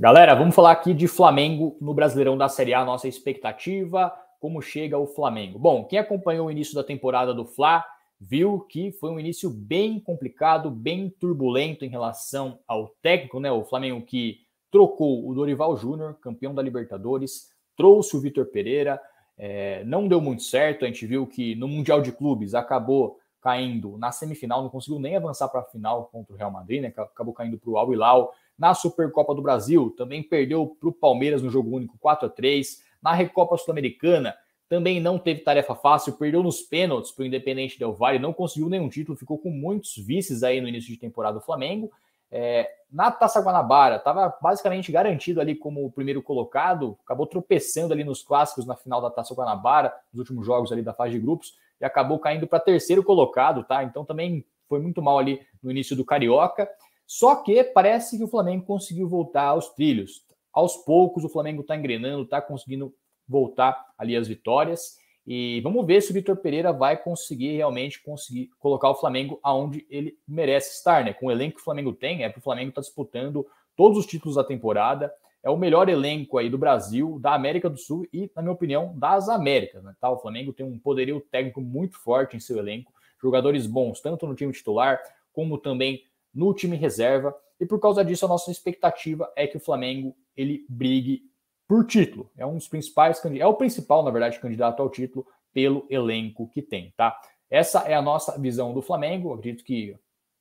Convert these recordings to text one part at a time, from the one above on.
Galera, vamos falar aqui de Flamengo no Brasileirão da Série A, nossa expectativa, como chega o Flamengo. Bom, quem acompanhou o início da temporada do Fla viu que foi um início bem complicado, bem turbulento em relação ao técnico, né? O Flamengo que trocou o Dorival Júnior, campeão da Libertadores, trouxe o Vitor Pereira, é, não deu muito certo. A gente viu que no Mundial de Clubes acabou caindo na semifinal, não conseguiu nem avançar para a final contra o Real Madrid, né? Acabou caindo para o Al Hilal. Na Supercopa do Brasil, também perdeu para o Palmeiras no jogo único 4 a 3 Na Recopa Sul-Americana, também não teve tarefa fácil, perdeu nos pênaltis para o Independente Del Valle, não conseguiu nenhum título, ficou com muitos vices aí no início de temporada do Flamengo. É, na Taça Guanabara, estava basicamente garantido ali como o primeiro colocado, acabou tropeçando ali nos clássicos na final da Taça Guanabara, nos últimos jogos ali da fase de grupos, e acabou caindo para terceiro colocado, tá? Então também foi muito mal ali no início do Carioca. Só que parece que o Flamengo conseguiu voltar aos trilhos. Aos poucos, o Flamengo está engrenando, está conseguindo voltar ali as vitórias. E vamos ver se o Vitor Pereira vai conseguir realmente conseguir colocar o Flamengo aonde ele merece estar, né? Com o elenco que o Flamengo tem, é que o Flamengo está disputando todos os títulos da temporada. É o melhor elenco aí do Brasil, da América do Sul e, na minha opinião, das Américas. Né? Tá? O Flamengo tem um poderio técnico muito forte em seu elenco, jogadores bons, tanto no time titular como também no time reserva. E por causa disso, a nossa expectativa é que o Flamengo ele brigue por título. É um dos principais é o principal, na verdade, candidato ao título pelo elenco que tem, tá? Essa é a nossa visão do Flamengo. Eu acredito que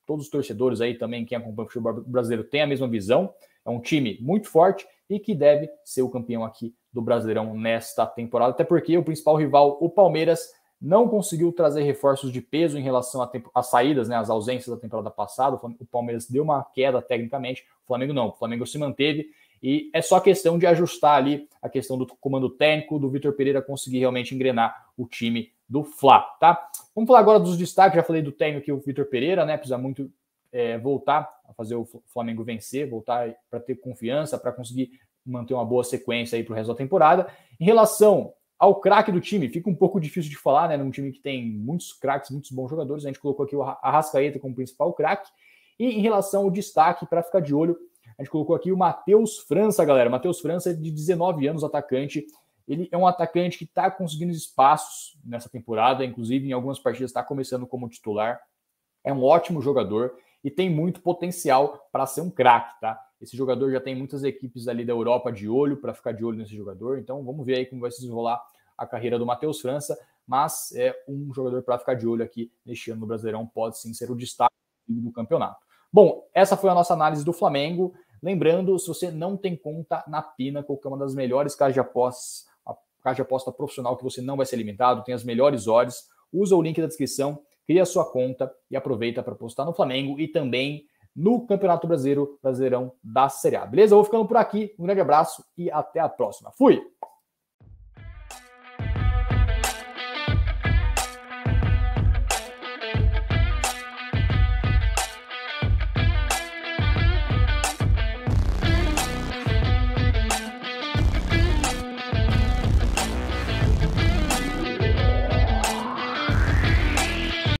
todos os torcedores aí também, quem acompanha o futebol brasileiro, tem a mesma visão. É um time muito forte e que deve ser o campeão aqui do Brasileirão nesta temporada, até porque o principal rival, o Palmeiras, não conseguiu trazer reforços de peso em relação às saídas, né, às ausências da temporada passada. O Palmeiras deu uma queda tecnicamente, o Flamengo não. O Flamengo se manteve e é só questão de ajustar ali a questão do comando técnico, do Vitor Pereira conseguir realmente engrenar o time do Fla, tá? Vamos falar agora dos destaques. Já falei do técnico aqui, o Vitor Pereira, né? Precisa muito é, voltar a fazer o Flamengo vencer, voltar para ter confiança, para conseguir manter uma boa sequência aí para o resto da temporada. Em relação ao craque do time. Fica um pouco difícil de falar, né? Num time que tem muitos craques, muitos bons jogadores. A gente colocou aqui o Arrascaeta como principal craque. E em relação ao destaque, para ficar de olho, a gente colocou aqui o Matheus França, galera. Matheus França, é de 19 anos, atacante. Ele é um atacante que está conseguindo espaços nessa temporada, inclusive em algumas partidas está começando como titular. É um ótimo jogador e tem muito potencial para ser um craque, tá? Esse jogador já tem muitas equipes ali da Europa de olho para ficar de olho nesse jogador. Então vamos ver aí como vai se desenrolar a carreira do Matheus França. Mas é um jogador para ficar de olho aqui neste ano no Brasileirão, pode sim ser o destaque do campeonato. Bom, essa foi a nossa análise do Flamengo. Lembrando, se você não tem conta na Pinnacle, que é uma das melhores casas de apostas, a casa de aposta profissional que você não vai ser limitado, tem as melhores odds, usa o link da descrição, cria sua conta e aproveita para postar no Flamengo e também no Campeonato Brasileiro, Brasileirão da Série A. Beleza? Eu vou ficando por aqui. Um grande abraço e até a próxima. Fui!